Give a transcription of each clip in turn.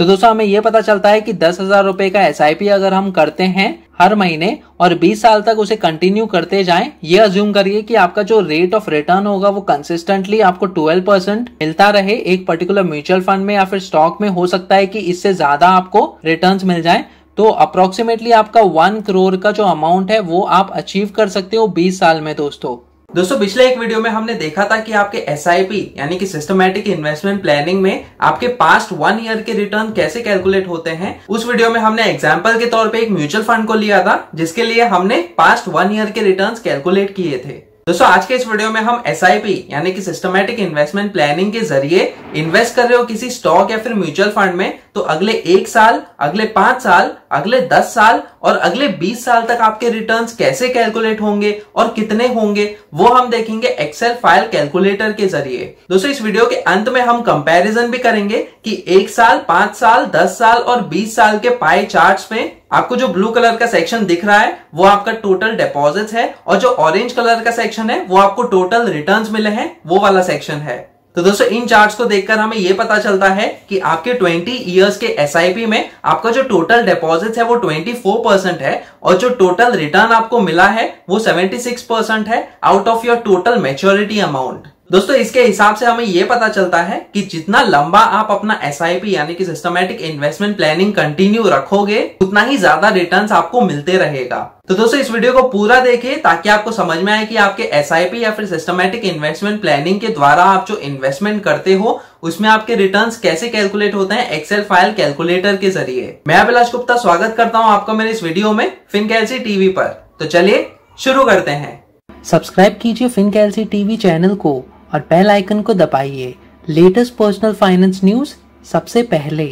तो दोस्तों हमें यह पता चलता है कि दस हजार रूपए का एस अगर हम करते हैं हर महीने और 20 साल तक उसे कंटिन्यू करते जाएं ये अज्यूम करिए कि आपका जो रेट ऑफ रिटर्न होगा वो कंसिस्टेंटली आपको 12 परसेंट मिलता रहे एक पर्टिकुलर म्यूचुअल फंड में या फिर स्टॉक में हो सकता है कि इससे ज्यादा आपको रिटर्न मिल जाए तो अप्रोक्सीमेटली आपका वन करोड़ का जो अमाउंट है वो आप अचीव कर सकते हो बीस साल में दोस्तों दोस्तों पिछले एक वीडियो में हमने देखा था कि आपके एस यानी कि सिस्टमैटिक इन्वेस्टमेंट प्लानिंग में आपके पास्ट वन ईयर के रिटर्न कैसे कैलकुलेट होते हैं उस वीडियो में हमने एग्जाम्पल के तौर पे एक म्यूचुअल फंड को लिया था जिसके लिए हमने पास्ट वन ईयर के रिटर्न कैलकुलेट किए थे दोस्तों आज के इस वीडियो में हम एस यानी कि सिस्टमैटिक इन्वेस्टमेंट प्लानिंग के जरिए इन्वेस्ट कर रहे हो किसी स्टॉक या फिर म्यूचुअल फंड में तो अगले एक साल अगले पांच साल अगले दस साल और अगले बीस साल तक आपके रिटर्न कैसे कैलकुलेट होंगे और कितने होंगे वो हम देखेंगे एक्सेल फाइल कैलकुलेटर के जरिए दोस्तों इस वीडियो के अंत में हम कंपेरिजन भी करेंगे की एक साल पांच साल दस साल और बीस साल के पाई चार्ट में आपको जो ब्लू कलर का सेक्शन दिख रहा है वो आपका टोटल डिपॉजिट है और जो ऑरेंज कलर का सेक्शन है वो आपको टोटल रिटर्न्स मिले हैं वो वाला सेक्शन है तो दोस्तों इन चार्ट्स को देखकर हमें ये पता चलता है कि आपके 20 इयर्स के एस में आपका जो टोटल डिपॉजिट है वो 24 परसेंट है और जो टोटल रिटर्न आपको मिला है वो 76 परसेंट है out of your total maturity amount दोस्तों इसके हिसाब से हमें यह पता चलता है कि जितना लंबा आप अपना एस यानी कि सिस्टमेटिक इन्वेस्टमेंट प्लानिंग कंटिन्यू रखोगे उतना ही ज्यादा रिटर्न आपको मिलते रहेगा तो दोस्तों इस वीडियो को पूरा देखें ताकि आपको समझ में आए कि आपके एस या फिर सिस्टमेटिक इन्वेस्टमेंट प्लानिंग के द्वारा आप जो इन्वेस्टमेंट करते हो उसमें आपके रिटर्न्स कैसे कैलकुलेट होते हैं एक्सेल फाइल कैलकुलेटर के जरिए मैं अभिलाष गुप्ता स्वागत करता हूँ आपका मेरे इस वीडियो में फिनकैलसी टीवी पर तो चलिए शुरू करते हैं सब्सक्राइब कीजिए फिनकैलसी टीवी चैनल को और बेल आइकन को दबाइए लेटेस्ट पर्सनल फाइनेंस न्यूज सबसे पहले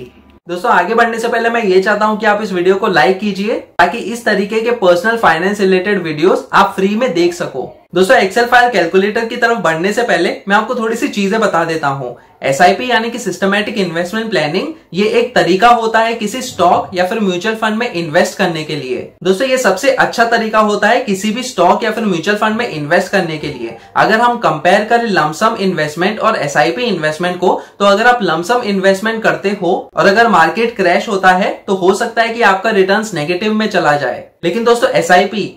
दोस्तों आगे बढ़ने से पहले मैं ये चाहता हूँ कि आप इस वीडियो को लाइक कीजिए ताकि इस तरीके के पर्सनल फाइनेंस रिलेटेड वीडियोस आप फ्री में देख सको दोस्तों एक्सेल फाइल कैलकुलेटर की तरफ बढ़ने से पहले मैं आपको थोड़ी सी चीजें बता देता हूँ एस यानी कि सिस्टमैटिक इन्वेस्टमेंट प्लानिंग ये एक तरीका होता है किसी स्टॉक या फिर म्यूचुअल फंड में इन्वेस्ट करने के लिए दोस्तों ये सबसे अच्छा तरीका होता है किसी भी स्टॉक या फिर म्यूचुअल फंड में इन्वेस्ट करने के लिए अगर हम कंपेयर करें लमसम इन्वेस्टमेंट और एस इन्वेस्टमेंट को तो अगर आप लमसम इन्वेस्टमेंट करते हो और अगर मार्केट क्रैश होता है तो हो सकता है कि आपका रिटर्न नेगेटिव में चला जाए लेकिन दोस्तों एस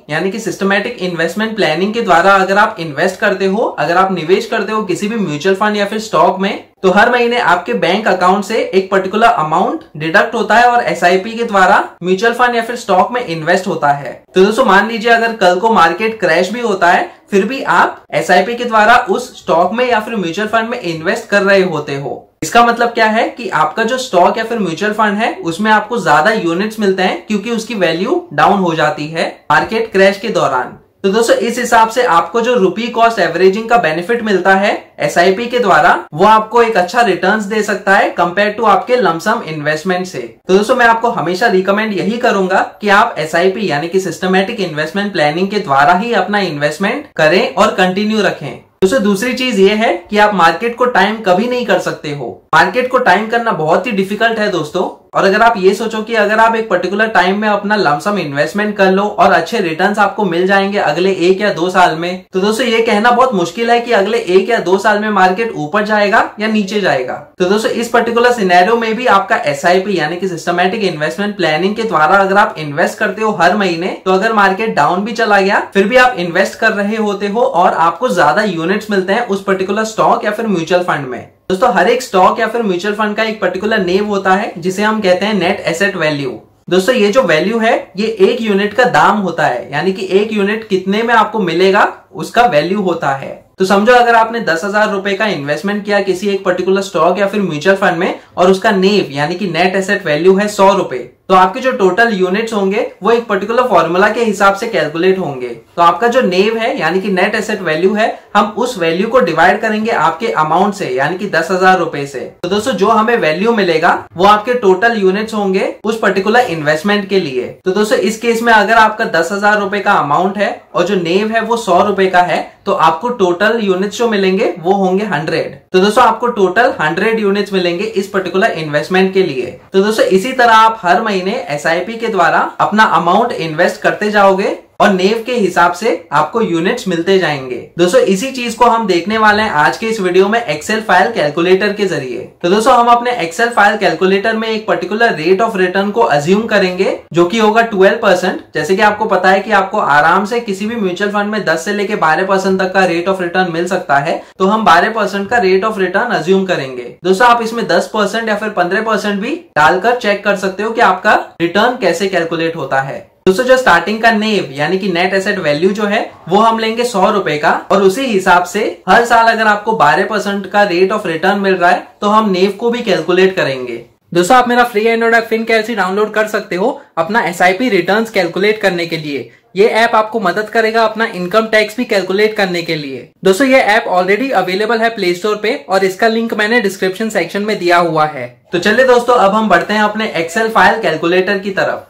यानी कि सिस्टमेटिक इन्वेस्टमेंट प्लानिंग के द्वारा अगर आप इन्वेस्ट करते हो अगर आप निवेश करते हो किसी भी म्यूचुअल फंड या फिर स्टॉक में तो हर महीने आपके बैंक अकाउंट से एक पर्टिकुलर अमाउंट डिडक्ट होता है और एस के द्वारा म्यूचुअल फंड या फिर स्टॉक में इन्वेस्ट होता है तो दोस्तों मान लीजिए अगर कल को मार्केट क्रैश भी होता है फिर भी आप एस के द्वारा उस स्टॉक में या फिर म्यूचुअल फंड में इन्वेस्ट कर रहे होते हो इसका मतलब क्या है कि आपका जो स्टॉक या फिर म्यूचुअल फंड है उसमें आपको ज्यादा यूनिट्स मिलते हैं क्योंकि उसकी वैल्यू डाउन हो जाती है मार्केट क्रैश के दौरान तो दोस्तों इस हिसाब से आपको जो रुपी कॉस्ट एवरेजिंग का बेनिफिट मिलता है एस के द्वारा वो आपको एक अच्छा रिटर्न दे सकता है कम्पेयर टू आपके लमसम इन्वेस्टमेंट से तो दोस्तों मैं आपको हमेशा रिकमेंड यही करूंगा कि आप एस यानी कि सिस्टमेटिक इन्वेस्टमेंट प्लानिंग के द्वारा ही अपना इन्वेस्टमेंट करें और कंटिन्यू रखें दोस्तों दूसरी चीज ये है कि आप मार्केट को टाइम कभी नहीं कर सकते हो मार्केट को टाइम करना बहुत ही डिफिकल्ट है दोस्तों और अगर आप ये सोचो कि अगर आप एक पर्टिकुलर टाइम में अपना लमसम इन्वेस्टमेंट कर लो और अच्छे रिटर्न्स आपको मिल जाएंगे अगले एक या दो साल में तो दोस्तों ये कहना बहुत मुश्किल है कि अगले एक या दो साल में मार्केट ऊपर जाएगा या नीचे जाएगा तो दोस्तों इस पर्टिकुलर सिनेरियो में भी आपका एस यानी कि सिस्टमेटिक इन्वेस्टमेंट प्लानिंग के द्वारा अगर आप इन्वेस्ट करते हो हर महीने तो अगर मार्केट डाउन भी चला गया फिर भी आप इन्वेस्ट कर रहे होते हो और आपको ज्यादा यूनिट्स मिलते हैं उस पर्टिकुलर स्टॉक या फिर म्यूचुअल फंड में दोस्तों हर एक स्टॉक या फिर म्यूचुअल फंड का एक पर्टिकुलर नेम होता है जिसे हम कहते हैं नेट एसेट वैल्यू दोस्तों ये जो वैल्यू है ये एक यूनिट का दाम होता है यानी कि एक यूनिट कितने में आपको मिलेगा उसका वैल्यू होता है तो समझो अगर आपने दस हजार रुपए का इन्वेस्टमेंट किया किसी एक पर्टिकुलर स्टॉक या फिर म्यूचुअल फंड में और उसका नेव यानी कि नेट एसेट वैल्यू है सौ रुपए तो आपके जो टोटल यूनिट्स होंगे वो एक पर्टिकुलर फॉर्मूला के हिसाब से कैलकुलेट होंगे तो आपका जो नेव है यानी कि नेट एसेट वैल्यू है हम उस वैल्यू को डिवाइड करेंगे आपके अमाउंट से यानी कि दस हजार रूपए से तो दोस्तों जो हमें वैल्यू मिलेगा वो आपके टोटल यूनिट्स होंगे उस पर्टिकुलर इन्वेस्टमेंट के लिए तो दोस्तों इस केस में अगर आपका दस हजार रूपए का अमाउंट है और जो नेव है वो सौ रूपए का है तो आपको टोटल यूनिट्स जो मिलेंगे वो होंगे हंड्रेड तो दोस्तों आपको टोटल हंड्रेड यूनिट्स मिलेंगे इस पर्टिकुलर इन्वेस्टमेंट के लिए तो दोस्तों इसी तरह आप हर महीने महीने एस के द्वारा अपना अमाउंट इन्वेस्ट करते जाओगे और नेव के हिसाब से आपको यूनिट्स मिलते जाएंगे दोस्तों इसी चीज को हम देखने वाले हैं आज के इस वीडियो में एक्सेल फाइल कैलकुलेटर के जरिए तो दोस्तों हम अपने एक्सेल फाइल कैलकुलेटर में एक पर्टिकुलर रेट ऑफ रिटर्न को अज्यूम करेंगे जो की होगा ट्वेल्व जैसे की आपको पता है की आपको आराम से किसी भी म्यूचुअल फंड में दस से लेकर बारह तक का रेट ऑफ रिटर्न मिल सकता है तो हम बारह का रेट ऑफ रिटर्न अज्यूम करेंगे दोस्तों आप इसमें दस परसेंट या फिर पंद्रह परसेंट भी डालकर चेक कर सकते हो कि आपका रिटर्न कैसे कैलकुलेट होता है दोस्तों जो स्टार्टिंग का नेव यानी कि नेट एसेट वैल्यू जो है वो हम लेंगे सौ रुपए का और उसी हिसाब से हर साल अगर आपको बारह परसेंट का रेट ऑफ रिटर्न मिल रहा है तो हम नेव को भी कैलकुलेट करेंगे दोस्तों आप मेरा free android app Fin Calci download कर सकते हो अपना S I P return calculate करने के लिए ये ऐप आपको मदद करेगा अपना इनकम टैक्स भी कैलकुलेट करने के लिए दोस्तों ये ऐप ऑलरेडी अवेलेबल है प्ले स्टोर पे और इसका लिंक मैंने डिस्क्रिप्शन सेक्शन में दिया हुआ है तो चलिए दोस्तों अब हम बढ़ते हैं अपने एक्सेल फाइल कैलकुलेटर की तरफ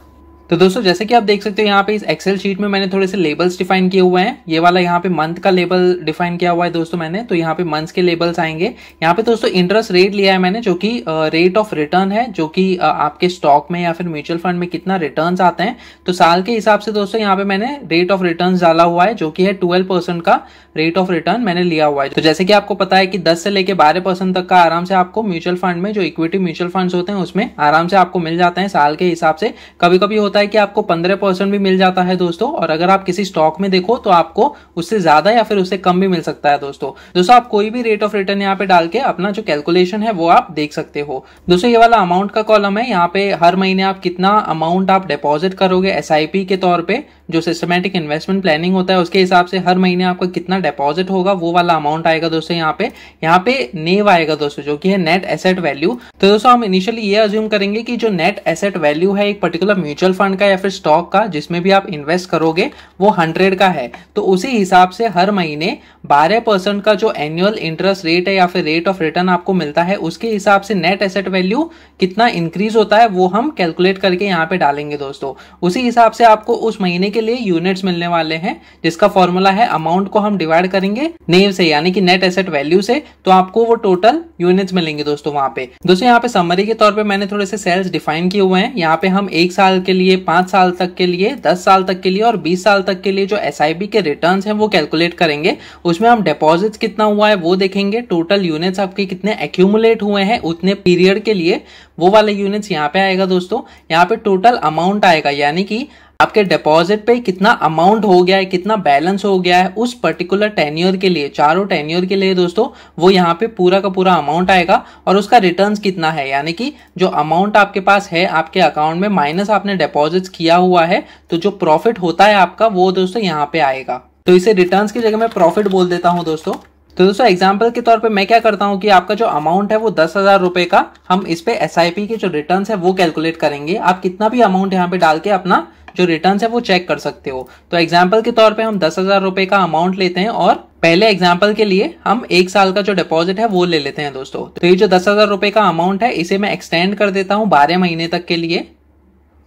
तो दोस्तों जैसे कि आप देख सकते हो यहाँ पे इस एक्सेल शीट में मैंने थोड़े से लेबल्स डिफाइन किए हुए हैं ये वाला यहाँ पे मंथ का लेबल डिफाइन किया हुआ है दोस्तों मैंने तो यहाँ पे मंथ्स के लेबल्स आएंगे यहाँ पे दोस्तों इंटरेस्ट रेट लिया है मैंने जो कि रेट ऑफ रिटर्न है जो कि आपके स्टॉक में या फिर म्यूचुअल फंड में कितना रिटर्न आते हैं तो साल के हिसाब से दोस्तों यहाँ पे मैंने रेट ऑफ रिटर्न डाला हुआ है जो कि है ट्वेल्व का रेट ऑफ रिटर्न मैंने लिया हुआ है तो जैसे कि आपको पता है कि दस से लेकर बारह तक का आराम से आपको म्यूचुअल फंड में जो इक्विटी म्यूचुअल फंड होते हैं उसमें आराम से आपको मिल जाते हैं साल के हिसाब से कभी कभी होता है है कि आपको पंद्रह परसेंट भी मिल जाता है दोस्तों और अगर आप किसी स्टॉक में देखो तो आपको उससे ज्यादा या फिर उससे कम भी मिल सकता है दोस्तों दोस्तों आप कोई भी रेट ऑफ रिटर्न यहाँ पे डाल के अपना जो कैलकुलेशन है वो आप देख सकते हो दोस्तों ये वाला अमाउंट का कॉलम है यहाँ पे हर महीने आप कितना अमाउंट आप डिपॉजिट करोगे एस के तौर पर जो सिस्टमेटिक इन्वेस्टमेंट प्लानिंग होता है उसके हिसाब से हर महीने आपका कितना डिपॉजिट होगा वो वाला अमाउंट आएगा दोस्तों यहाँ पे यहाँ पे नेव आएगा दोस्तों जो कि है नेट एसेट वैल्यू तो दोस्तों हम इनिशियली ये अज्यूम करेंगे कि जो नेट एसेट वैल्यू है एक पर्टिकुलर म्यूचुअल फंड का या फिर स्टॉक का जिसमें भी आप इन्वेस्ट करोगे वो हंड्रेड का है तो उसी हिसाब से हर महीने बारह परसेंट का जो एनुअल इंटरेस्ट रेट है या फिर रेट ऑफ रिटर्न आपको मिलता है उसके हिसाब से नेट एसेट वैल्यू कितना इंक्रीज होता है वो हम कैलकुलेट करके यहाँ पे डालेंगे दोस्तों उसी हिसाब से आपको उस महीने के के लिए यूनिट्स मिलने वाले हैं जिसका फॉर्मूला है अमाउंट को हम डिवाइड करेंगे नेव से यानी कि नेट एसेट वैल्यू से तो आपको वो टोटल यूनिट्स मिलेंगे दोस्तों वहां पे दोस्तों यहाँ पे समरी के तौर पे मैंने थोड़े से सेल्स डिफाइन किए हुए हैं यहाँ पे हम एक साल के लिए पांच साल तक के लिए दस साल तक के लिए और बीस साल तक के लिए जो एस के रिटर्न है वो कैलकुलेट करेंगे उसमें हम डिपोजिट कितना हुआ है वो देखेंगे टोटल यूनिट्स आपके कितने एक्यूमुलेट हुए हैं उतने पीरियड के लिए वो वाले यूनिट्स यहाँ पे आएगा दोस्तों यहाँ पे टोटल अमाउंट आएगा यानी कि आपके डिपॉजिट पे कितना अमाउंट हो गया है कितना बैलेंस हो गया है उस पर्टिकुलर टेन्योर के लिए चारों टेन्योर के लिए दोस्तों वो यहाँ पे पूरा का पूरा अमाउंट आएगा और उसका रिटर्न कितना है यानी कि जो अमाउंट आपके पास है आपके अकाउंट में माइनस आपने डिपॉजिट किया हुआ है तो जो प्रॉफिट होता है आपका वो दोस्तों यहाँ पे आएगा तो इसे रिटर्न की जगह मैं प्रॉफिट बोल देता हूँ दोस्तों तो दोस्तों एग्जाम्पल के तौर पे मैं क्या करता हूँ कि आपका जो अमाउंट है वो दस हजार रुपए का हम इस पे एस के जो रिटर्न्स है वो कैलकुलेट करेंगे आप कितना भी अमाउंट यहाँ पे डाल के अपना जो रिटर्न है वो चेक कर सकते हो तो एग्जाम्पल के तौर पर हम दस हजार रुपए का अमाउंट लेते हैं और पहले एग्जाम्पल के लिए हम एक साल का जो डिपॉजिट है वो ले लेते हैं दोस्तों तो ये जो दस हजार रुपए का अमाउंट है इसे मैं एक्सटेंड कर देता हूँ बारह महीने तक के लिए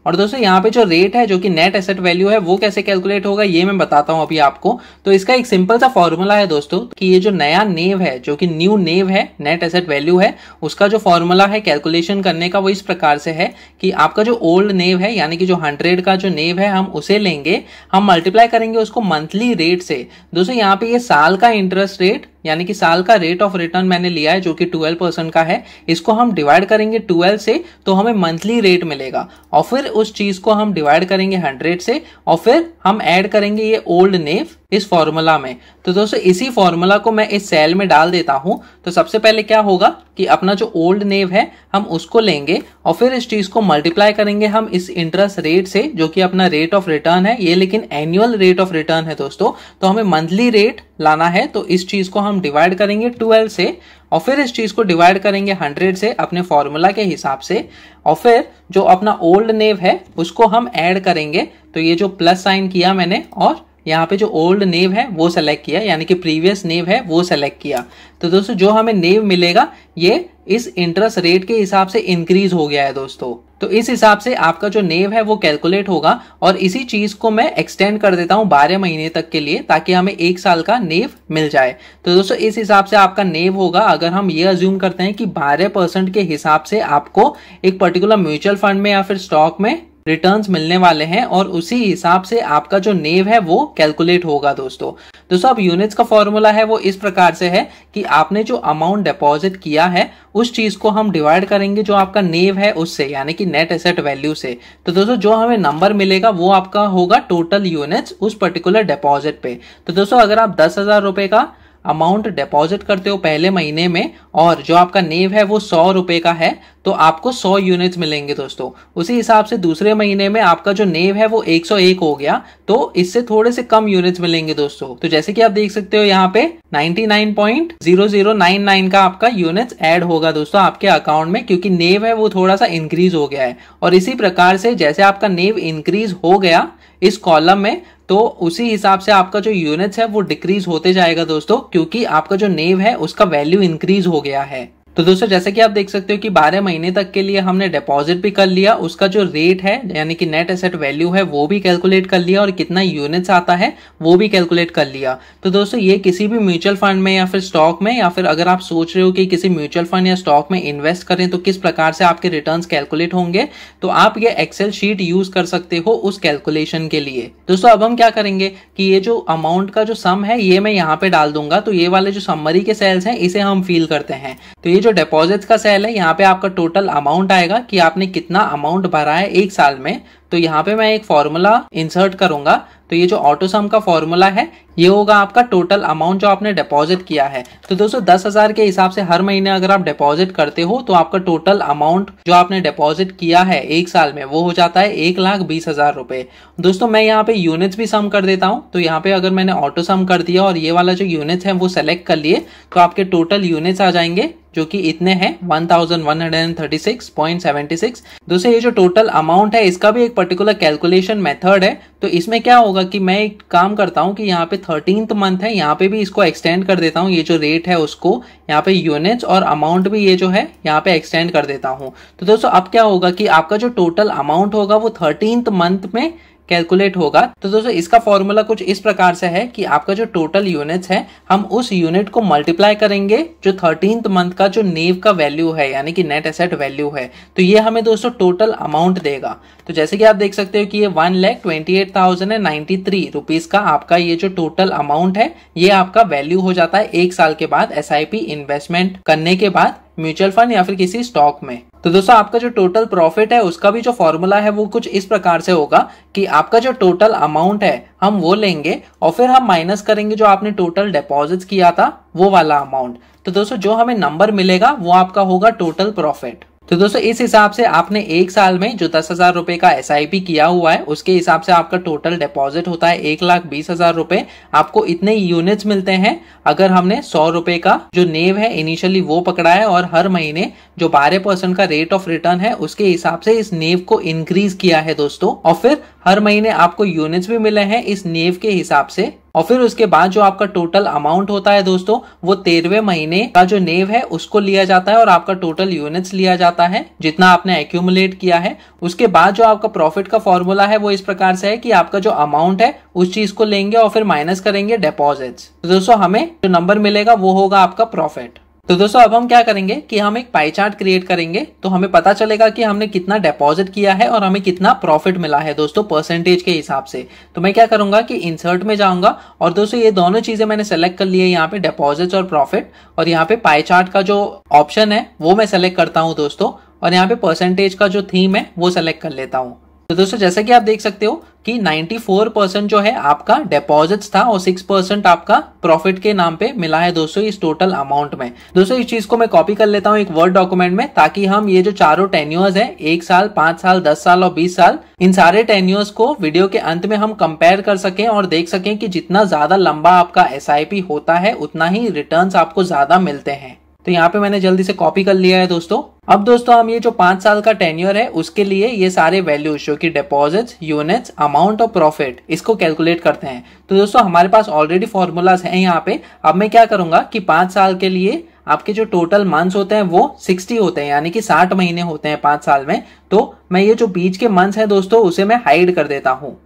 और दोस्तों यहाँ पे जो रेट है जो कि नेट एसेट वैल्यू है वो कैसे कैलकुलेट होगा ये मैं बताता हूँ अभी आपको तो इसका एक सिंपल सा फॉर्मूला है दोस्तों कि ये जो नया नेव है जो कि न्यू नेव है नेट एसेट वैल्यू है उसका जो फॉर्मूला है कैलकुलेशन करने का वो इस प्रकार से है कि आपका जो ओल्ड नेव है यानी कि जो हंड्रेड का जो नेव है हम उसे लेंगे हम मल्टीप्लाई करेंगे उसको मंथली रेट से दोस्तों यहाँ पे ये साल का इंटरेस्ट रेट यानी कि साल का रेट ऑफ रिटर्न मैंने लिया है जो कि 12 परसेंट का है इसको हम डिवाइड करेंगे 12 से तो हमें मंथली रेट मिलेगा और फिर उस चीज को हम डिवाइड करेंगे हंड्रेड से और फिर हम ऐड करेंगे ये ओल्ड नेव इस फॉर्मूला में तो दोस्तों इसी फॉर्मूला को मैं इस सेल में डाल देता हूं तो सबसे पहले क्या होगा कि अपना जो ओल्ड नेव है हम उसको लेंगे और फिर इस चीज को मल्टीप्लाई करेंगे हम इस इंटरेस्ट रेट से जो कि अपना रेट ऑफ रिटर्न है ये लेकिन एनुअल रेट ऑफ रिटर्न है दोस्तों तो हमें मंथली रेट लाना है तो इस चीज को हम डिवाइड करेंगे ट्वेल्व से और फिर इस चीज को डिवाइड करेंगे हंड्रेड से अपने फॉर्मूला के हिसाब से और फिर जो अपना ओल्ड नेव है उसको हम ऐड करेंगे तो ये जो प्लस साइन किया मैंने और यहाँ पे जो ओल्ड नेव है वो सेलेक्ट किया यानी कि प्रीवियस नेव है वो सेलेक्ट किया तो दोस्तों जो हमें नेव मिलेगा ये इस इंटरेस्ट रेट के हिसाब से इंक्रीज हो गया है दोस्तों तो इस हिसाब से आपका जो नेव है वो कैलकुलेट होगा और इसी चीज को मैं एक्सटेंड कर देता हूँ बारह महीने तक के लिए ताकि हमें एक साल का नेव मिल जाए तो दोस्तों इस हिसाब से आपका नेव होगा अगर हम ये अज्यूम करते हैं कि बारह परसेंट के हिसाब से आपको एक पर्टिकुलर म्यूचुअल फंड में या फिर स्टॉक में रिटर्न्स मिलने वाले हैं और उसी हिसाब से आपका जो नेव है वो कैलकुलेट होगा दोस्तों दोस्तों अब यूनिट्स का फॉर्मूला है वो इस प्रकार से है कि आपने जो अमाउंट डिपॉजिट किया है उस चीज को हम डिवाइड करेंगे जो आपका नेव है उससे यानी कि नेट एसेट वैल्यू से तो दोस्तों जो हमें नंबर मिलेगा वो आपका होगा टोटल यूनिट्स उस पर्टिकुलर डिपॉजिट पे तो दोस्तों अगर आप दस हजार रुपए का अमाउंट डिपॉजिट करते हो पहले महीने में और जो आपका नेव है वो सौ रुपए का है तो आपको 100 यूनिट्स मिलेंगे दोस्तों उसी हिसाब से दूसरे महीने में आपका जो नेव है वो 101 हो गया तो इससे थोड़े से कम यूनिट्स मिलेंगे दोस्तों तो जैसे कि आप देख सकते हो यहाँ पे 99.0099 का आपका यूनिट्स ऐड होगा दोस्तों आपके अकाउंट में क्योंकि नेव है वो थोड़ा सा इंक्रीज हो गया है और इसी प्रकार से जैसे आपका नेव इंक्रीज हो गया इस कॉलम में तो उसी हिसाब से आपका जो यूनिट्स है वो डिक्रीज होते जाएगा दोस्तों क्योंकि आपका जो नेव है उसका वैल्यू इंक्रीज हो गया है तो दोस्तों जैसे कि आप देख सकते हो कि 12 महीने तक के लिए हमने डिपॉजिट भी कर लिया उसका जो रेट है यानी कि नेट एसेट वैल्यू है वो भी कैलकुलेट कर लिया और कितना यूनिट्स आता है वो भी कैलकुलेट कर लिया तो दोस्तों ये किसी भी म्यूचुअल फंड में या फिर स्टॉक में या फिर अगर आप सोच रहे हो कि किसी म्यूचुअल फंड या स्टॉक में इन्वेस्ट करें तो किस प्रकार से आपके रिटर्न कैलकुलेट होंगे तो आप ये एक्सेल शीट यूज कर सकते हो उस कैलकुलेशन के लिए दोस्तों अब हम क्या करेंगे कि ये जो अमाउंट का जो सम है ये मैं यहाँ पे डाल दूंगा तो ये वाले जो समरी के सेल्स हैं इसे हम फील करते हैं तो ये जो डिपॉजिट का सेल है यहाँ पे आपका टोटल अमाउंट आएगा कि आपने कितना अमाउंट भरा है एक साल में तो यहाँ पे मैं एक फॉर्मूला इंसर्ट करूंगा तो ये जो ऑटोसम का फॉर्मूला है ये होगा आपका टोटल अमाउंट जो आपने डिपॉजिट किया है तो दोस्तों दस हजार के हिसाब से हर महीने अगर आप डिपॉजिट करते हो तो आपका टोटल अमाउंट जो आपने डिपॉजिट किया है एक साल में वो हो जाता है एक लाख बीस हजार रुपए दोस्तों मैं यहाँ पे यूनिट्स भी सम कर देता हूँ तो यहाँ पे अगर मैंने ऑटो सम कर दिया और ये वाला जो यूनिट्स है वो सेलेक्ट कर लिए तो आपके टोटल यूनिट्स आ जाएंगे जो कि इतने हैं 1136.76 दोस्तों ये जो टोटल अमाउंट है इसका भी एक पर्टिकुलर कैलकुलेशन मेथड है तो इसमें क्या होगा कि मैं एक काम करता हूँ कि यहाँ पे थर्टीन मंथ है यहाँ पे भी इसको एक्सटेंड कर देता हूँ ये जो रेट है उसको यहाँ पे यूनिट्स और अमाउंट भी ये जो है यहाँ पे एक्सटेंड कर देता हूँ तो दोस्तों अब क्या होगा कि आपका जो टोटल अमाउंट होगा वो थर्टीन मंथ में कैलकुलेट होगा तो दोस्तों इसका फॉर्मूला कुछ इस प्रकार से है कि आपका जो टोटल यूनिट्स है हम उस यूनिट को मल्टीप्लाई करेंगे जो थर्टीन मंथ का जो नेव का वैल्यू है यानी कि नेट एसेट वैल्यू है तो ये हमें दोस्तों टोटल अमाउंट देगा तो जैसे कि आप देख सकते हो कि ये one lakh twenty eight thousand and ninety three rupees का आपका ये जो टोटल अमाउंट है ये आपका वैल्यू हो जाता है एक साल के बाद एस इन्वेस्टमेंट करने के बाद म्यूचुअल फंड या फिर किसी स्टॉक में तो दोस्तों आपका जो टोटल प्रॉफिट है उसका भी जो फॉर्मूला है वो कुछ इस प्रकार से होगा कि आपका जो टोटल अमाउंट है हम वो लेंगे और फिर हम माइनस करेंगे जो आपने टोटल डिपॉजिट किया था वो वाला अमाउंट तो दोस्तों जो हमें नंबर मिलेगा वो आपका होगा टोटल प्रॉफिट तो दोस्तों इस हिसाब से आपने एक साल में जो दस हजार रुपए का एस किया हुआ है उसके हिसाब से आपका टोटल डिपॉजिट होता है एक लाख बीस हजार रुपए आपको इतने यूनिट्स मिलते हैं अगर हमने सौ रुपए का जो नेव है इनिशियली वो पकड़ा है और हर महीने जो बारह परसेंट का रेट ऑफ रिटर्न है उसके हिसाब से इस नेव को इंक्रीज किया है दोस्तों और फिर हर महीने आपको यूनिट्स भी मिले हैं इस नेव के हिसाब से और फिर उसके बाद जो आपका टोटल अमाउंट होता है दोस्तों वो तेरहवे महीने का जो नेव है उसको लिया जाता है और आपका टोटल यूनिट्स लिया जाता है जितना आपने एक्यूमुलेट किया है उसके बाद जो आपका प्रॉफिट का फॉर्मूला है वो इस प्रकार से है कि आपका जो अमाउंट है उस चीज को लेंगे और फिर माइनस करेंगे डिपॉजिट्स तो दोस्तों हमें जो नंबर मिलेगा वो होगा आपका प्रॉफिट तो दोस्तों अब हम क्या करेंगे कि हम एक पाई चार्ट क्रिएट करेंगे तो हमें पता चलेगा कि हमने कितना डिपॉजिट किया है और हमें कितना प्रॉफिट मिला है दोस्तों परसेंटेज के हिसाब से तो मैं क्या करूंगा कि इंसर्ट में जाऊंगा और दोस्तों ये दोनों चीजें मैंने सेलेक्ट कर ली है यहाँ पे डिपॉजिट और प्रॉफिट और यहाँ पे पाई चार्ट का जो ऑप्शन है वो मैं सेलेक्ट करता हूँ दोस्तों और यहाँ पे परसेंटेज का जो थीम है वो सेलेक्ट कर लेता हूँ तो दोस्तों जैसा कि आप देख सकते हो कि 94 परसेंट जो है आपका डिपॉजिट्स था और 6 परसेंट आपका प्रॉफिट के नाम पे मिला है दोस्तों इस टोटल अमाउंट में दोस्तों इस चीज को मैं कॉपी कर लेता हूँ एक वर्ड डॉक्यूमेंट में ताकि हम ये जो चारों टेन्यूअर्स है एक साल पांच साल दस साल और बीस साल इन सारे टेन्यूअर्स को वीडियो के अंत में हम कंपेयर कर सकें और देख सकें कि जितना ज्यादा लंबा आपका एस होता है उतना ही रिटर्न आपको ज्यादा मिलते हैं तो यहाँ पे मैंने जल्दी से कॉपी कर लिया है दोस्तों अब दोस्तों हम ये जो पांच साल का टेन्योर है उसके लिए ये सारे वैल्यूज जो कि डिपॉजिट्स यूनिट्स अमाउंट और प्रॉफिट इसको कैलकुलेट करते हैं तो दोस्तों हमारे पास ऑलरेडी फॉर्मूलाज हैं यहाँ पे अब मैं क्या करूंगा कि पांच साल के लिए आपके जो टोटल मंथ्स होते हैं वो सिक्सटी होते हैं यानी कि साठ महीने होते हैं पांच साल में तो मैं ये जो बीच के मंथ्स है दोस्तों उसे मैं हाइड कर देता हूँ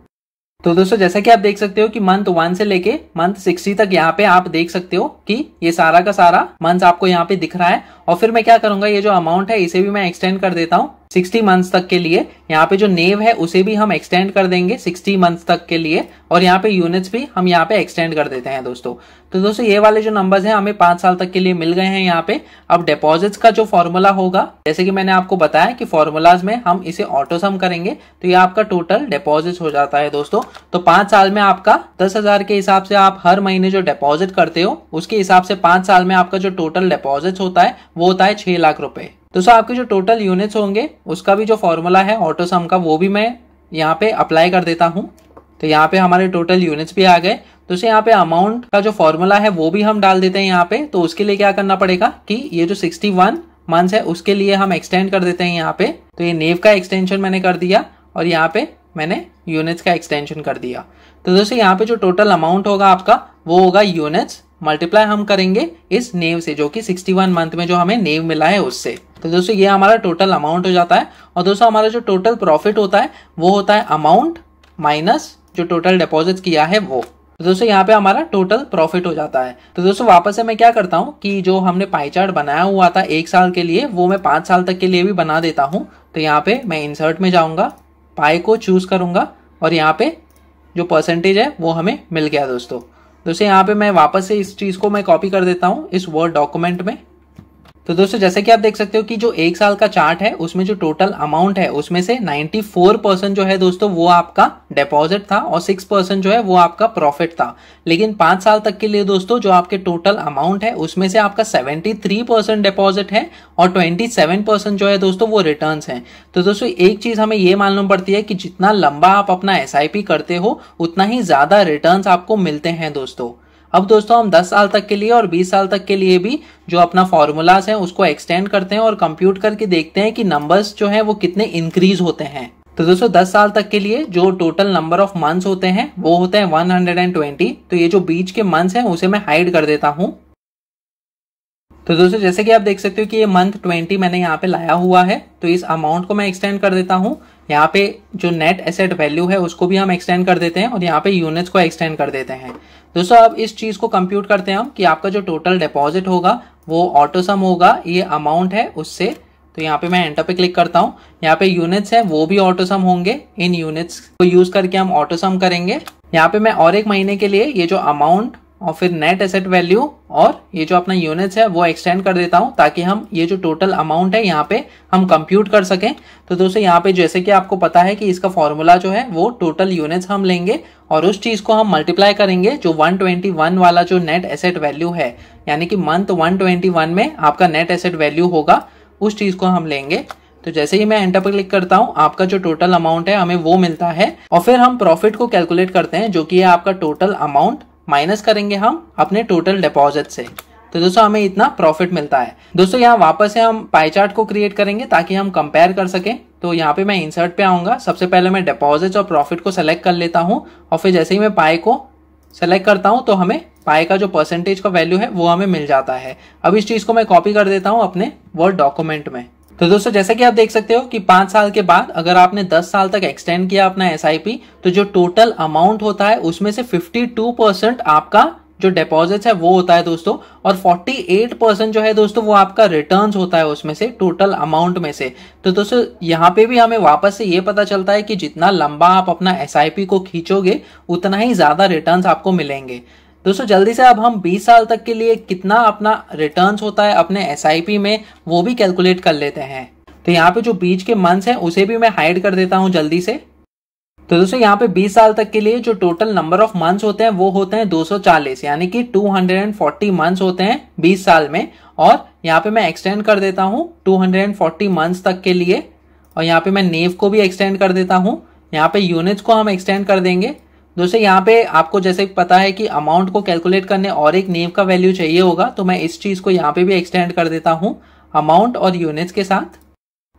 तो दोस्तों जैसा कि आप देख सकते हो कि मंथ वन से लेके मंथ सिक्सटी तक यहाँ पे आप देख सकते हो कि ये सारा का सारा मंथ आपको यहाँ पे दिख रहा है और फिर मैं क्या करूंगा ये जो अमाउंट है इसे भी मैं एक्सटेंड कर देता हूँ सिक्सटी मंथ्स तक के लिए यहाँ पे जो नेव है उसे भी हम एक्सटेंड कर देंगे सिक्सटी मंथ्स तक के लिए और यहाँ पे यूनिट्स भी हम यहाँ पे एक्सटेंड कर देते हैं दोस्तों तो दोस्तों ये वाले जो नंबर्स हैं हमें पांच साल तक के लिए मिल गए हैं यहाँ पे अब डिपॉजिट्स का जो फॉर्मूला होगा जैसे कि मैंने आपको बताया कि फॉर्मूलाज में हम इसे ऑटोसम करेंगे तो ये आपका टोटल डिपॉजिट हो जाता है दोस्तों तो पांच साल में आपका दस हजार के हिसाब से आप हर महीने जो डिपॉजिट करते हो उसके हिसाब से पांच साल में आपका जो टोटल डिपॉजिट होता है वो होता है छह लाख रुपए तो सर आपके जो टोटल यूनिट्स होंगे उसका भी जो फॉर्मूला है ऑटो सम का वो भी मैं यहाँ पे अप्लाई कर देता हूँ तो यहाँ पे हमारे टोटल यूनिट्स भी आ गए दोस्तों यहाँ पे अमाउंट का जो फॉर्मूला है वो भी हम डाल देते हैं यहाँ पे तो उसके लिए क्या करना पड़ेगा कि ये जो 61 मंथ्स है उसके लिए हम एक्सटेंड कर देते हैं यहाँ पे तो ये नेव का एक्सटेंशन मैंने कर दिया और यहाँ पे मैंने यूनिट्स का एक्सटेंशन कर दिया तो दोस्तों यहाँ पे जो टोटल अमाउंट होगा आपका वो होगा यूनिट्स मल्टीप्लाई हम करेंगे इस नेव से जो कि 61 मंथ में जो हमें नेव मिला है उससे तो दोस्तों ये हमारा टोटल अमाउंट हो जाता है और दोस्तों हमारा जो टोटल प्रॉफिट होता है वो होता है अमाउंट माइनस जो टोटल डिपॉजिट किया है वो तो दोस्तों यहाँ पे हमारा टोटल प्रॉफिट हो जाता है तो दोस्तों वापस से मैं क्या करता हूँ कि जो हमने पाई चार्ट बनाया हुआ था एक साल के लिए वो मैं पांच साल तक के लिए भी बना देता हूँ तो यहाँ पे मैं इंसर्ट में जाऊँगा पाई को चूज करूंगा और यहाँ पे जो परसेंटेज है वो हमें मिल गया दोस्तों दोस्तों यहाँ पे मैं वापस से इस चीज़ को मैं कॉपी कर देता हूँ इस वर्ड डॉक्यूमेंट में तो दोस्तों जैसे कि आप देख सकते हो कि जो एक साल का चार्ट है उसमें जो टोटल अमाउंट है उसमें से 94 परसेंट जो है दोस्तों वो आपका डिपॉजिट था और 6 परसेंट जो है वो आपका प्रॉफिट था लेकिन पांच साल तक के लिए दोस्तों जो आपके टोटल अमाउंट है उसमें से आपका 73 परसेंट डिपॉजिट है और 27 परसेंट जो है दोस्तों वो रिटर्न है तो दोस्तों एक चीज हमें ये मालूम पड़ती है कि जितना लंबा आप अपना एस करते हो उतना ही ज्यादा रिटर्न आपको मिलते हैं दोस्तों अब दोस्तों हम 10 साल तक के लिए और 20 साल तक के लिए भी जो अपना फॉर्मूलाज है उसको एक्सटेंड करते हैं और कंप्यूट करके देखते हैं कि नंबर्स जो है वो कितने इंक्रीज होते हैं तो दोस्तों 10 साल तक के लिए जो टोटल नंबर ऑफ मंथ्स होते हैं वो होते हैं 120 तो ये जो बीच के मंथ्स हैं उसे मैं हाइड कर देता हूँ तो दोस्तों जैसे कि आप देख सकते हो कि ये मंथ 20 मैंने यहाँ पे लाया हुआ है तो इस अमाउंट को मैं एक्सटेंड कर देता हूँ यहाँ पे जो नेट एसेट वैल्यू है उसको भी हम एक्सटेंड कर देते हैं और यहाँ पे यूनिट्स को एक्सटेंड कर देते हैं दोस्तों अब इस चीज को कंप्यूट करते हैं हम कि आपका जो टोटल डिपॉजिट होगा वो ऑटो सम होगा ये अमाउंट है उससे तो यहाँ पे मैं एंटर पे क्लिक करता हूँ यहाँ पे यूनिट्स हैं वो भी ऑटो सम होंगे इन यूनिट्स को यूज करके हम ऑटो सम करेंगे यहाँ पे मैं और एक महीने के लिए ये जो अमाउंट और फिर नेट एसेट वैल्यू और ये जो अपना यूनिट्स है वो एक्सटेंड कर देता हूँ ताकि हम ये जो टोटल अमाउंट है यहाँ पे हम कंप्यूट कर सकें तो दोस्तों यहाँ पे जैसे कि आपको पता है कि इसका फॉर्मूला जो है वो टोटल यूनिट्स हम लेंगे और उस चीज़ को हम मल्टीप्लाई करेंगे जो 121 वाला जो नेट एसेट वैल्यू है यानी कि मंथ वन में आपका नेट एसेट वैल्यू होगा उस चीज़ को हम लेंगे तो जैसे ही मैं एंटर पर क्लिक करता हूँ आपका जो टोटल अमाउंट है हमें वो मिलता है और फिर हम प्रॉफिट को कैलकुलेट करते हैं जो कि है आपका टोटल अमाउंट माइनस करेंगे हम अपने टोटल डिपॉजिट से तो दोस्तों हमें इतना प्रॉफिट मिलता है दोस्तों यहाँ वापस से हम पाई चार्ट को क्रिएट करेंगे ताकि हम कंपेयर कर सकें तो यहाँ पे मैं इंसर्ट पे आऊंगा सबसे पहले मैं डिपॉजिट्स और प्रॉफिट को सेलेक्ट कर लेता हूँ और फिर जैसे ही मैं पाई को सेलेक्ट करता हूँ तो हमें पाई का जो परसेंटेज का वैल्यू है वो हमें मिल जाता है अब इस चीज़ को मैं कॉपी कर देता हूँ अपने वर्ड डॉक्यूमेंट में तो दोस्तों जैसा कि आप देख सकते हो कि पांच साल के बाद अगर आपने दस साल तक एक्सटेंड किया अपना एस तो जो टोटल अमाउंट होता है उसमें से परसेंट आपका जो डिपॉजिट्स है वो होता है दोस्तों और 48 परसेंट जो है दोस्तों वो आपका रिटर्न्स होता है उसमें से टोटल अमाउंट में से तो दोस्तों यहाँ पे भी हमें वापस से ये पता चलता है कि जितना लंबा आप अपना एस को खींचोगे उतना ही ज़्यादा रिटर्न्स आपको मिलेंगे दोस्तों जल्दी से अब हम 20 साल तक के लिए कितना अपना रिटर्न होता है अपने एस में वो भी कैलकुलेट कर लेते हैं तो यहाँ पे जो बीच के मंथ्स हैं उसे भी मैं हाइड कर देता हूँ जल्दी से तो दोस्तों यहाँ पे 20 साल तक के लिए जो टोटल नंबर ऑफ मंथ्स होते हैं वो होते हैं 240 यानी कि 240 मंथ्स होते हैं 20 साल में और यहाँ पे मैं एक्सटेंड कर देता हूँ 240 मंथ्स तक के लिए और यहाँ पे मैं नेव को भी एक्सटेंड कर देता हूँ यहाँ पे यूनिट्स को हम एक्सटेंड कर देंगे दोस्तों यहाँ पे आपको जैसे पता है कि अमाउंट को कैलकुलेट करने और एक नेम का वैल्यू चाहिए होगा तो मैं इस चीज को यहाँ पे भी एक्सटेंड कर देता हूँ अमाउंट और यूनिट्स के साथ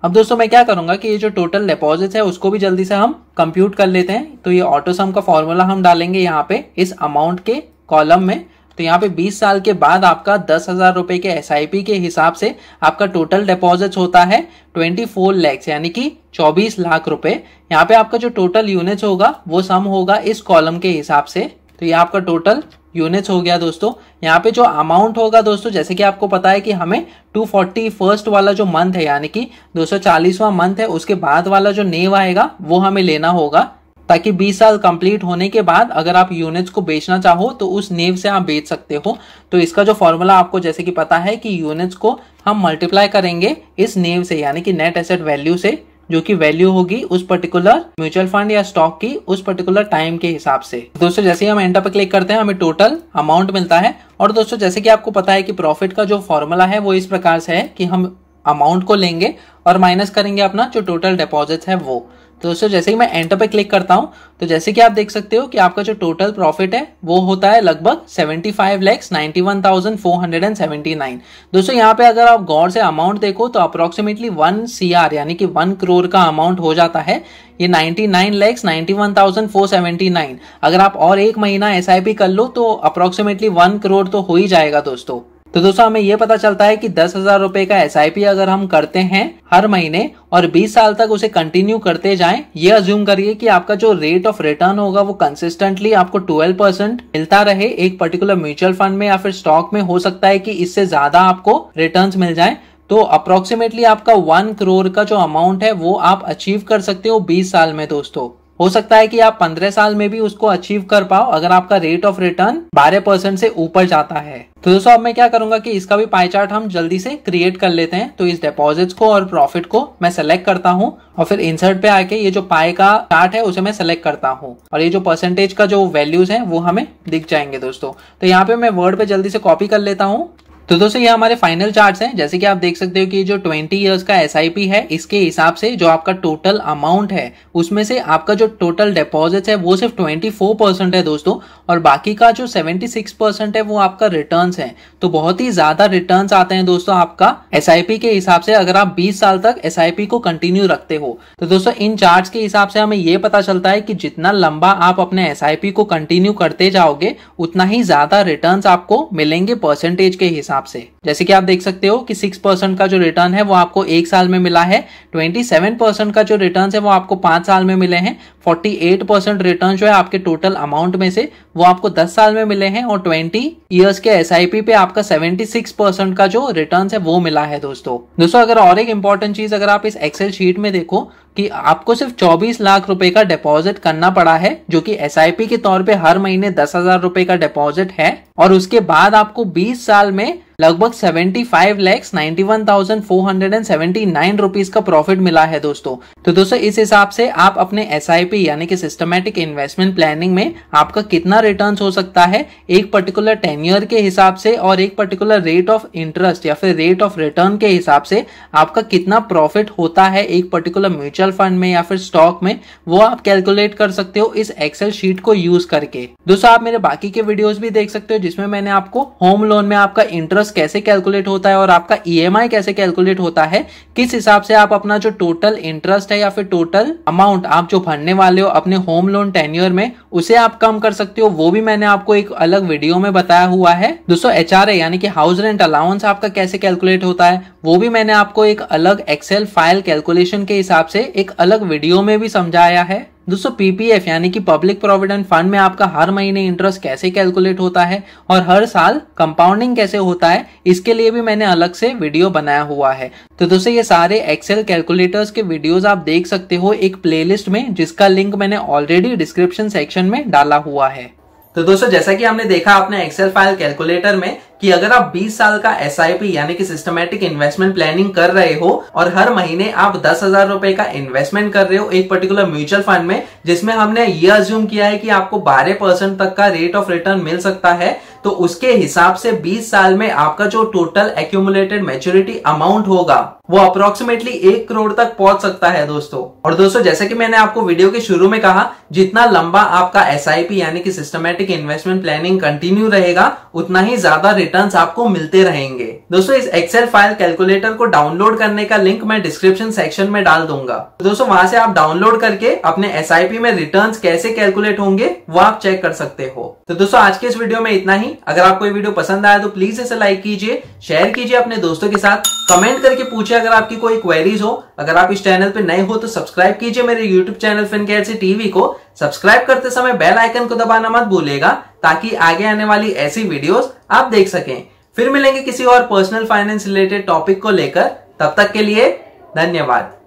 अब दोस्तों मैं क्या करूंगा कि ये जो टोटल डिपॉजिट है उसको भी जल्दी से हम कंप्यूट कर लेते हैं तो ये ऑटोसम का फॉर्मूला हम डालेंगे यहाँ पे इस अमाउंट के कॉलम में तो यहाँ पे 20 साल के बाद आपका दस हजार रुपए के एस के हिसाब से आपका टोटल डिपॉजिट होता है 24 लैक्स यानी कि 24 लाख रुपए यहाँ पे आपका जो टोटल यूनिट होगा वो सम होगा इस कॉलम के हिसाब से तो ये आपका टोटल यूनिट्स हो गया दोस्तों यहाँ पे जो अमाउंट होगा दोस्तों जैसे कि आपको पता है कि हमें टू फोर्टी फर्स्ट वाला जो मंथ है यानी कि दो सौ चालीसवा मंथ है उसके बाद वाला जो नेव आएगा वो हमें लेना होगा ताकि 20 साल कंप्लीट होने के बाद अगर आप यूनिट्स को बेचना चाहो तो उस नेव से आप बेच सकते हो तो इसका जो फॉर्मूला आपको जैसे कि पता है कि यूनिट्स को हम मल्टीप्लाई करेंगे इस नेव से यानी कि नेट एसेट वैल्यू से जो कि वैल्यू होगी उस पर्टिकुलर म्यूचुअल फंड या स्टॉक की उस पर्टिकुलर टाइम के हिसाब से दोस्तों जैसे ही हम एंटर पर क्लिक करते हैं हमें टोटल अमाउंट मिलता है और दोस्तों जैसे कि आपको पता है कि प्रॉफिट का जो फॉर्मूला है वो इस प्रकार से है कि हम अमाउंट को लेंगे और माइनस करेंगे अपना जो टोटल डिपॉजिट है वो तो दोस्तों जैसे ही मैं एंटर पे क्लिक करता हूँ तो जैसे कि आप देख सकते हो कि आपका जो टोटल प्रॉफिट है वो होता है लगभग seventy five lakhs ninety one thousand four hundred and seventy nine दोस्तों यहाँ पे अगर आप गौर से अमाउंट देखो तो अप्रोक्सीमेटली वन सी आर यानी कि वन करोड़ का अमाउंट हो जाता है ये ninety nine lakhs ninety one thousand four seventy nine अगर आप और एक महीना एस आई पी कर लो तो अप्रोक्सीमेटली वन करोड़ तो हो ही जाएगा दोस्तों तो दोस्तों हमें यह पता चलता है कि दस हजार रूपए का एस अगर हम करते हैं हर महीने और 20 साल तक उसे कंटिन्यू करते जाएं ये अज्यूम करिए कि आपका जो रेट ऑफ रिटर्न होगा वो कंसिस्टेंटली आपको 12 परसेंट मिलता रहे एक पर्टिकुलर म्यूचुअल फंड में या फिर स्टॉक में हो सकता है कि इससे ज्यादा आपको रिटर्न मिल जाए तो अप्रोक्सीमेटली आपका वन करोड़ का जो अमाउंट है वो आप अचीव कर सकते हो बीस साल में दोस्तों हो सकता है कि आप पंद्रह साल में भी उसको अचीव कर पाओ अगर आपका रेट ऑफ रिटर्न बारह परसेंट से ऊपर जाता है तो दोस्तों अब मैं क्या करूंगा कि इसका भी पाई चार्ट हम जल्दी से क्रिएट कर लेते हैं तो इस डिपॉजिट्स को और प्रॉफिट को मैं सेलेक्ट करता हूं और फिर इंसर्ट पे आके ये जो पाई का चार्ट है उसे मैं सेलेक्ट करता हूं और ये जो परसेंटेज का जो वैल्यूज है वो हमें दिख जाएंगे दोस्तों तो यहाँ पे मैं वर्ड पे जल्दी से कॉपी कर लेता हूँ तो दोस्तों ये हमारे फाइनल चार्ट्स हैं जैसे कि आप देख सकते हो कि जो 20 इयर्स का एस है इसके हिसाब से जो आपका टोटल अमाउंट है उसमें से आपका जो टोटल डिपॉजिट है वो सिर्फ 24 परसेंट है दोस्तों और बाकी का जो 76 परसेंट है वो आपका रिटर्न है तो बहुत ही ज्यादा रिटर्न आते हैं दोस्तों आपका एस के हिसाब से अगर आप बीस साल तक एस को कंटिन्यू रखते हो तो दोस्तों इन चार्ट के हिसाब से हमें ये पता चलता है कि जितना लंबा आप अपने एस को कंटिन्यू करते जाओगे उतना ही ज्यादा रिटर्न आपको मिलेंगे परसेंटेज के हिसाब हिसाब से जैसे कि आप देख सकते हो कि सिक्स परसेंट का जो रिटर्न है वो आपको एक साल में मिला है ट्वेंटी सेवन परसेंट का जो रिटर्न है वो आपको पांच साल में मिले हैं फोर्टी एट परसेंट रिटर्न जो है आपके टोटल अमाउंट में से वो आपको दस साल में मिले हैं और ट्वेंटी ईयर्स के एस पे आपका सेवेंटी सिक्स परसेंट का जो रिटर्न है वो मिला है दोस्तों दोस्तों अगर और एक इंपॉर्टेंट चीज अगर आप इस एक्सेल शीट में देखो कि आपको सिर्फ 24 लाख रुपए का डिपॉजिट करना पड़ा है जो कि एस के तौर पे हर महीने दस हजार रुपए का डिपॉजिट है और उसके बाद आपको 20 साल में लगभग 75 लैक्स 91,479 का प्रॉफिट मिला है दोस्तों तो दोस्तों इस हिसाब से आप अपने एस यानी कि सिस्टमेटिक इन्वेस्टमेंट प्लानिंग में आपका कितना रिटर्न हो सकता है एक पर्टिकुलर टेन्यूर के हिसाब से और एक पर्टिकुलर रेट ऑफ इंटरेस्ट या फिर रेट ऑफ रिटर्न के हिसाब से आपका कितना प्रॉफिट होता है एक पर्टिकुलर म्यूचुअल फंड में या फिर स्टॉक में वो आप कैलकुलेट कर सकते हो इस एक्सेल शीट को यूज करके दोस्तों आप मेरे बाकी के वीडियोस भी देख सकते हो जिसमें मैंने आपको होम लोन में आपका इंटरेस्ट इंटरेस्ट कैसे कैलकुलेट होता है और आपका ईएमआई e कैसे कैलकुलेट होता है किस हिसाब से आप अपना जो टोटल इंटरेस्ट है या फिर टोटल अमाउंट आप जो भरने वाले हो अपने होम लोन टेन्यूर में उसे आप कम कर सकते हो वो भी मैंने आपको एक अलग वीडियो में बताया हुआ है दोस्तों एच यानी कि हाउस रेंट अलाउंस आपका कैसे कैलकुलेट होता है वो भी मैंने आपको एक अलग एक्सेल फाइल कैलकुलेशन के हिसाब से एक अलग वीडियो में भी समझाया है दोस्तों पीपीएफ यानी कि पब्लिक प्रोविडेंट फंड में आपका हर महीने इंटरेस्ट कैसे कैलकुलेट होता है और हर साल कंपाउंडिंग कैसे होता है इसके लिए भी मैंने अलग से वीडियो बनाया हुआ है तो दोस्तों ये सारे एक्सेल कैलकुलेटर्स के वीडियोस आप देख सकते हो एक प्लेलिस्ट में जिसका लिंक मैंने ऑलरेडी डिस्क्रिप्शन सेक्शन में डाला हुआ है तो दोस्तों जैसा कि हमने देखा अपने एक्सेल फाइल कैलकुलेटर में कि अगर आप 20 साल का एस यानी कि सिस्टमेटिक इन्वेस्टमेंट प्लानिंग कर रहे हो और हर महीने आप दस हजार रुपए का इन्वेस्टमेंट कर रहे हो एक पर्टिकुलर म्यूचुअल फंड में जिसमें हमने ये अज्यूम किया है कि आपको 12 परसेंट तक का रेट ऑफ रिटर्न मिल सकता है तो उसके हिसाब से 20 साल में आपका जो टोटल एक्यूमुलेटेड मेच्योरिटी अमाउंट होगा वो अप्रोक्सीमेटली एक करोड़ तक पहुंच सकता है दोस्तों और दोस्तों जैसे कि मैंने आपको वीडियो के शुरू में कहा जितना लंबा आपका एस यानी कि सिस्टमेटिक इन्वेस्टमेंट प्लानिंग कंटिन्यू रहेगा उतना ही ज्यादा रिटर्न्स आपको मिलते रहेंगे दोस्तों इस एक्सेल फाइल कैलकुलेटर को डाउनलोड करने का लिंक मैं डिस्क्रिप्शन सेक्शन में डाल दूंगा दोस्तों वहां से आप डाउनलोड करके अपने एस में रिटर्न कैसे कैलकुलेट होंगे वो आप चेक कर सकते हो तो दोस्तों आज के इस वीडियो में इतना ही अगर आपको ये वीडियो पसंद आया तो प्लीज इसे लाइक कीजिए शेयर कीजिए अपने दोस्तों के साथ कमेंट करके पूछिए अगर आपकी कोई क्वेरीज हो अगर आप इस चैनल पर नए हो तो सब्सक्राइब कीजिए मेरे यूट्यूब चैनल फिन कैसे टीवी को सब्सक्राइब करते समय बेल आइकन को दबाना मत भूलेगा ताकि आगे आने वाली ऐसी वीडियोस आप देख सकें फिर मिलेंगे किसी और पर्सनल फाइनेंस रिलेटेड टॉपिक को लेकर तब तक के लिए धन्यवाद